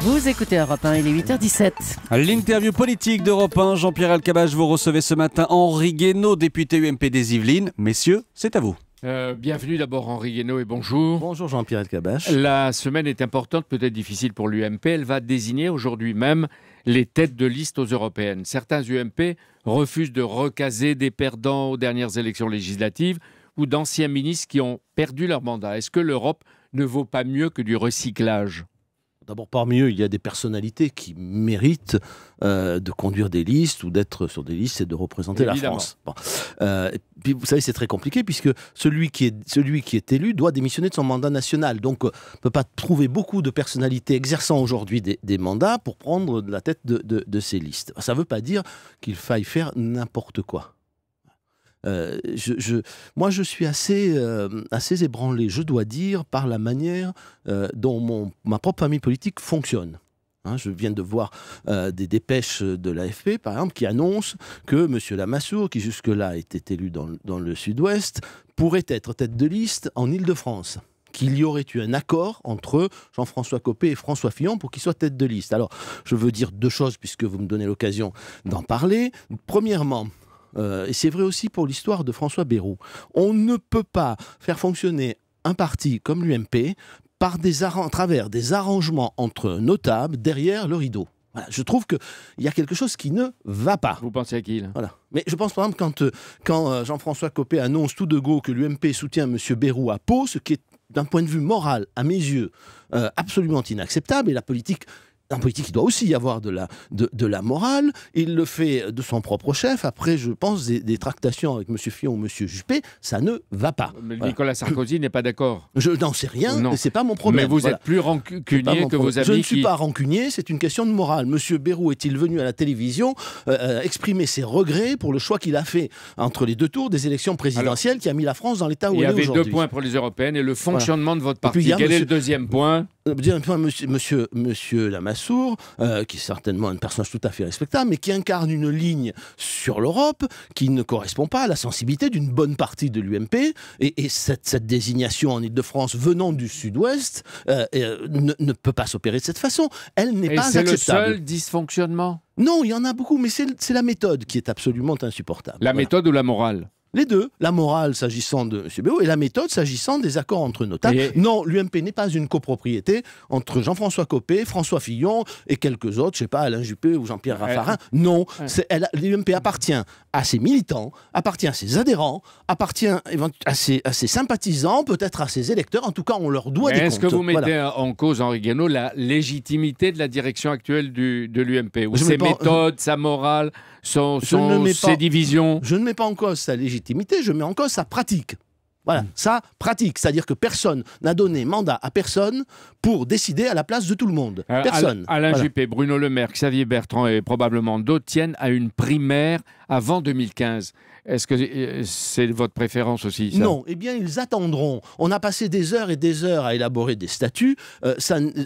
Vous écoutez Europe 1, il est 8h17. L'interview politique d'Europe 1, Jean-Pierre Alcabache, vous recevez ce matin Henri Guénaud, député UMP des Yvelines. Messieurs, c'est à vous. Euh, bienvenue d'abord Henri Guénaud et bonjour. Bonjour Jean-Pierre Alcabache. La semaine est importante, peut-être difficile pour l'UMP. Elle va désigner aujourd'hui même les têtes de liste aux européennes. Certains UMP refusent de recaser des perdants aux dernières élections législatives ou d'anciens ministres qui ont perdu leur mandat. Est-ce que l'Europe ne vaut pas mieux que du recyclage D'abord, parmi eux, il y a des personnalités qui méritent euh, de conduire des listes ou d'être sur des listes et de représenter la France. Euh, vous savez, c'est très compliqué puisque celui qui, est, celui qui est élu doit démissionner de son mandat national. Donc, euh, on ne peut pas trouver beaucoup de personnalités exerçant aujourd'hui des, mandats pour prendre la tête de, de ces listes. Ça ne veut pas dire qu'il faille faire n'importe quoi. Euh, je, moi, je suis assez, euh, assez ébranlé, je dois dire, par la manière euh, dont mon, ma propre famille politique fonctionne. Hein, je viens de voir des dépêches de l'AFP, par exemple, qui annoncent que M. Lamassour qui jusque-là était élu dans, le sud-ouest, pourrait être tête de liste en ile de france qu'il y aurait eu un accord entre Jean-François Copé et François Fillon pour qu'il soit tête de liste. Alors, je veux dire deux choses puisque vous me donnez l'occasion d'en parler. Premièrement, euh, et c'est vrai aussi pour l'histoire de François Bayrou, on ne peut pas faire fonctionner un parti comme l'UMP par des à travers des arrangements entre notables derrière le rideau. je trouve qu'il y a quelque chose qui ne va pas. Vous pensez à qui voilà. Mais je pense par exemple quand, euh, quand euh, Jean-François Copé annonce tout de go que l'UMP soutient M. Bérou à Pau, ce qui est d'un point de vue moral, à mes yeux, absolument inacceptable, et la politique en politique, il doit aussi y avoir de la, de, la morale. Il le fait de son propre chef. Après, je pense, des, tractations avec M. Fillon ou M. Juppé, ça ne va pas. Mais Nicolas Sarkozy n'est pas d'accord. Je n'en sais rien, mais c'est pas mon problème. Mais vous êtes plus rancunier que vos amis. Je ne suis pas rancunier, c'est une question de morale. M. Bérou est-il venu à la télévision euh, euh, exprimer ses regrets pour le choix qu'il a fait entre les deux tours des élections présidentielles qui a mis la France dans l'état où elle est aujourd'hui Il y avait deux points pour les européennes et le fonctionnement de votre parti. Quel est le deuxième point euh, dire un monsieur, monsieur, Lamassoure, euh, qui est certainement un personnage tout à fait respectable, mais qui incarne une ligne sur l'Europe qui ne correspond pas à la sensibilité d'une bonne partie de l'UMP. Et, cette, désignation en Ile-de-France venant du Sud-Ouest euh, ne, peut pas s'opérer de cette façon. Elle n'est pas acceptable. C'est le seul dysfonctionnement non, il y en a beaucoup, mais c'est la méthode qui est absolument insupportable. La méthode ou la morale les deux, la morale s'agissant de M. et la méthode s'agissant des accords entre notables. Non, l'UMP n'est pas une copropriété entre Jean-François Copé, François Fillon et quelques autres, je sais pas, Alain Juppé ou Jean-Pierre Raffarin. Non, l'UMP appartient à ses militants, appartient à ses adhérents, appartient à ses, sympathisants, peut-être à ses électeurs. En tout cas, on leur doit des est-ce comptes. Est-ce que vous mettez en cause, Henri Guénaud, la légitimité de la direction actuelle de l'UMP Ou ses méthodes, sa morale, son, ces ses divisions Je ne mets pas en cause sa légitimité je mets en cause sa pratique. Voilà, mm. sa pratique. C'est-à-dire que personne n'a donné mandat à personne pour décider à la place de tout le monde. Euh, personne. Alain Juppé, Bruno Le Maire, Xavier Bertrand et probablement d'autres tiennent à une primaire avant 2015. Est-ce que euh, c'est votre préférence aussi Non, eh bien ils attendront. On a passé des heures et des heures à élaborer des statuts, euh,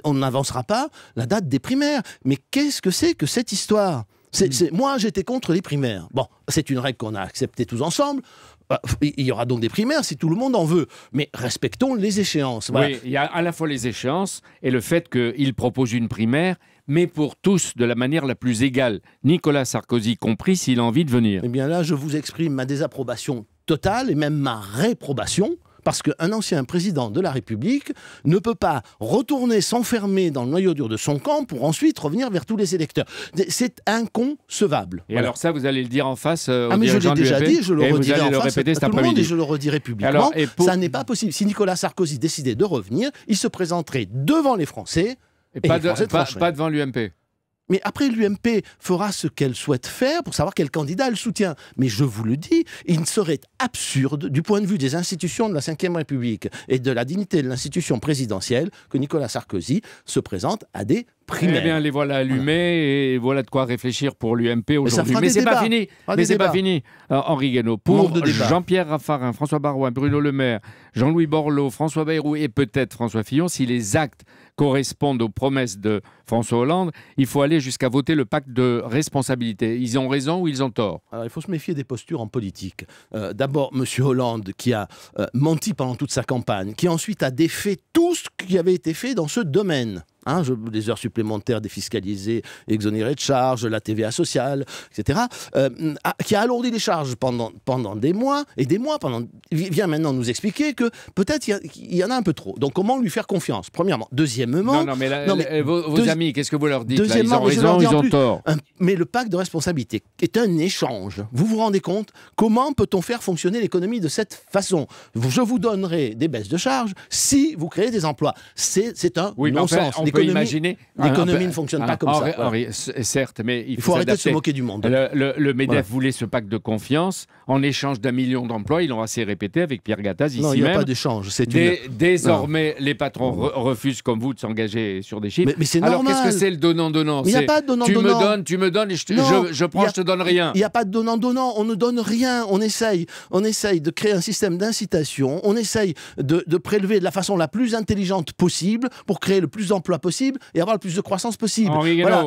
on n'avancera pas la date des primaires. Mais qu'est-ce que c'est que cette histoire Mm. moi, j'étais contre les primaires. Bon, c'est une règle qu'on a acceptée tous ensemble. Bah, il y aura donc des primaires si tout le monde en veut, mais respectons les échéances. Oui, il y a à la fois les échéances et le fait qu'il propose une primaire, mais pour tous de la manière la plus égale, Nicolas Sarkozy compris s'il a envie de venir. Eh bien là, je vous exprime ma désapprobation totale et même ma réprobation. Parce qu'un ancien président de la République ne peut pas retourner s'enfermer dans le noyau dur de son camp pour ensuite revenir vers tous les électeurs. C'est inconcevable. Et alors ça, vous allez le dire en face euh, Ah mais je l'ai déjà dit, je le redirai en le face à tout le monde et je le redirai publiquement. Ça n'est pas possible. Si Nicolas Sarkozy décidait de revenir, il se présenterait devant les Français et, pas, pas devant l'UMP. Mais après, l'UMP fera ce qu'elle souhaite faire pour savoir quel candidat elle soutient. Mais je vous le dis, il serait absurde, du point de vue des institutions de la Ve République et de la dignité de l'institution présidentielle, que Nicolas Sarkozy se présente à des eh bien, les voilà allumés et voilà de quoi réfléchir pour l'UMP aujourd'hui. Mais c'est pas fini. Mais c'est pas fini. Henri Guénaud, pour Jean-Pierre Raffarin, François Barouin, Bruno Le Maire, Jean-Louis Borloo, François Bayrou et peut-être François Fillon, si les actes correspondent aux promesses de François Hollande, il faut aller jusqu'à voter le pacte de responsabilité. Ils ont raison ou ils ont tort Alors, il faut se méfier des postures en politique. Euh, d'abord, M. Hollande, qui a euh, menti pendant toute sa campagne, qui ensuite a défait tout ce qui avait été fait dans ce domaine. Hein, des heures supplémentaires défiscalisées, exonérées de charges, la TVA sociale, etc., euh, qui a alourdi les charges pendant, pendant des mois et des mois, pendant, vient maintenant nous expliquer que peut-être il y, en a un peu trop. Donc comment lui faire confiance, premièrement. Deuxièmement... Non, mais, euh, vos, amis, qu'est-ce que vous leur dites Deuxièmement, Ils ont raison, ils ont tort. mais le pacte de responsabilité est un échange. Vous vous rendez compte Comment peut-on faire fonctionner l'économie de cette façon Je vous donnerai des baisses de charges si vous créez des emplois. C'est un oui, non-sens l'économie L'économie ne fonctionne pas comme ça. certes, mais il, faut, arrêter de se moquer du monde. Le, MEDEF voulait ce pacte de confiance en échange d'un million d'emplois. Ils l'ont assez répété avec Pierre Gattaz ici non, il n'y a pas d'échange. Désormais, les patrons refusent, comme vous, de s'engager sur des chiffres. Mais, c'est normal. Alors qu'est-ce que c'est le donnant-donnant Il n'y a pas donnant-donnant. Tu me donnes, tu me donnes, et je, je, prends, je te donne rien. Il n'y a pas de donnant-donnant. On ne donne rien. On essaye, on de créer un système d'incitation. On essaye de, de prélever de la façon la plus intelligente possible pour créer le plus d'emplois possible et avoir le plus de croissance possible. voilà,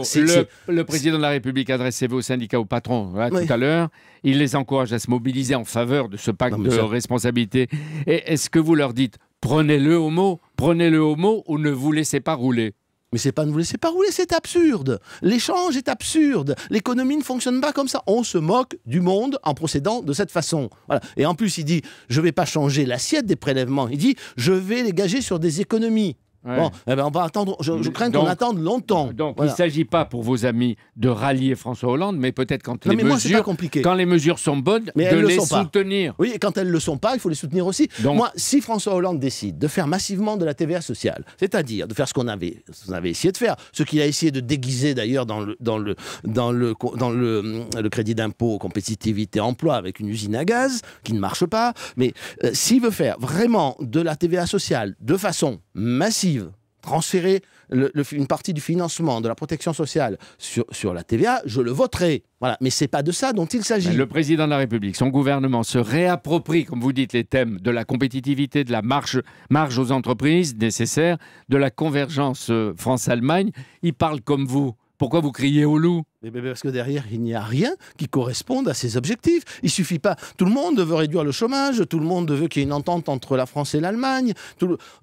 le, président de la République adressez vous aux syndicats, aux patrons, hein, tout à l'heure. Il les encourage à se mobiliser en faveur de ce pacte de responsabilité. Et est-ce que vous leur dites prenez-le au mot, prenez-le au mot ou ne vous laissez pas rouler mais c'est pas ne vous laissez pas rouler, c'est absurde. L'échange est absurde. L'économie ne fonctionne pas comme ça. On se moque du monde en procédant de cette façon. Et en plus, il dit je ne vais pas changer l'assiette des prélèvements. Il dit je vais les gager sur des économies. Bon, eh ben on va attendre. Je, crains qu'on attende longtemps. Donc, il ne s'agit pas pour vos amis de rallier François Hollande, mais peut-être quand les mesures, quand les mesures sont bonnes, de les soutenir. Oui, et quand elles le sont pas, il faut les soutenir aussi. Donc, moi, si François Hollande décide de faire massivement de la TVA sociale, c'est-à-dire de faire ce qu'on avait, avait essayé de faire, ce qu'il a essayé de déguiser d'ailleurs dans le dans le dans le dans le, crédit d'impôt compétitivité emploi avec une usine à gaz qui ne marche pas, mais euh, s'il veut faire vraiment de la TVA sociale de façon massive transférer une partie du financement de la protection sociale sur, la TVA, je le voterai. Voilà. Mais c'est pas de ça dont il s'agit. Ben, le président de la République, son gouvernement se réapproprie, comme vous dites, les thèmes de la compétitivité, de la marge, marge aux entreprises nécessaires de la convergence euh, France-Allemagne. Il parle comme vous. Pourquoi vous criez au loup parce que derrière, il n'y a rien qui corresponde à ces objectifs. Il suffit pas. Tout le monde veut réduire le chômage, tout le monde veut qu'il y ait une entente entre la France et l'Allemagne.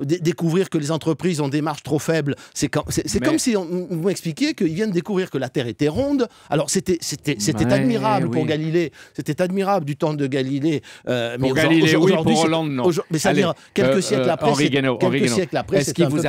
Découvrir que les entreprises ont des marges trop faibles, c'est comme... comme, si on, vous m'expliquiez qu'ils viennent découvrir que la Terre était ronde. Alors c'était admirable pour Galilée, c'était admirable du temps de Galilée. Euh, pour Galilée, oui, pour Hollande, non. Mais ça veut dire quelques euh, euh, siècles après, c'est peu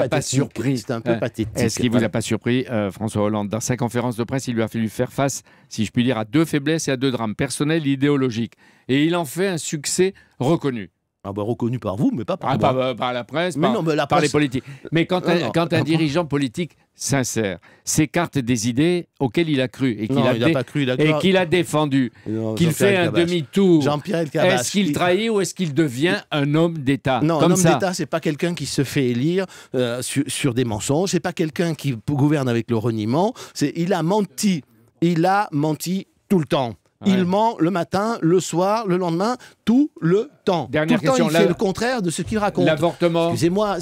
pathétique. Est-ce qu'il vous a pas surpris, François Hollande Dans sa conférence de presse, il lui a fait faire face, si je puis dire, à deux faiblesses et à deux drames, personnels idéologiques. Et il en fait un succès reconnu. Ah bah reconnu par vous, mais pas par ah bah, la presse, mais par, non, la par les politiques. Mais quand, un, quand un dirigeant politique sincère s'écarte des idées auxquelles il a cru et qu'il a, a défendu, qu'il fait un demi-tour, est-ce qu'il trahit ou est-ce qu'il devient un homme d'État Non, un homme d'État, c'est pas quelqu'un qui se fait élire euh, sur, des mensonges, c'est pas quelqu'un qui gouverne avec le reniement. il a menti il a menti tout le temps. Il ment le matin, le soir, le lendemain, tout le temps. Dernière le il fait le contraire de ce qu'il raconte. L'avortement. Excusez-moi,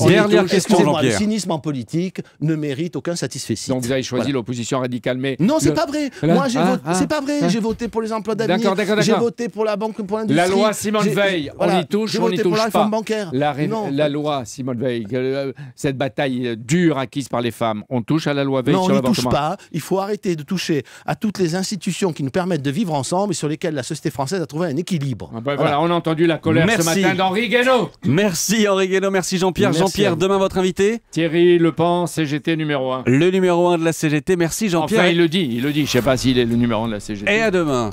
le cynisme en politique ne mérite aucun satisfait. Donc vous avez choisi l'opposition radicale, mais non, c'est pas vrai. Moi, j'ai ah, voté. Ah, c'est pas vrai. Ah. J'ai voté pour les emplois d'avenir. J'ai voté pour la banque pour l'industrie. La loi Simone Veil. On y touche, on y touche pour la La, loi Simone Veil. Euh, cette bataille euh, dure acquise par les femmes. On touche à la loi Veil sur l'avortement. Non, on ne touche pas. Il faut arrêter de toucher à toutes les institutions qui nous permettent de vivre ensemble et sur lesquelles la société française a trouvé un équilibre. Bah, voilà, on a entendu la merci. ce matin d'Henri Guénaud. Merci Henri Guénaud, merci Jean-Pierre. Jean-Pierre, demain votre invité Thierry Lepan, CGT numéro 1. Le numéro 1 de la CGT, merci Jean-Pierre. Enfin, il le dit, il le dit, je sais pas s'il est le numéro 1 de la CGT. Et à demain.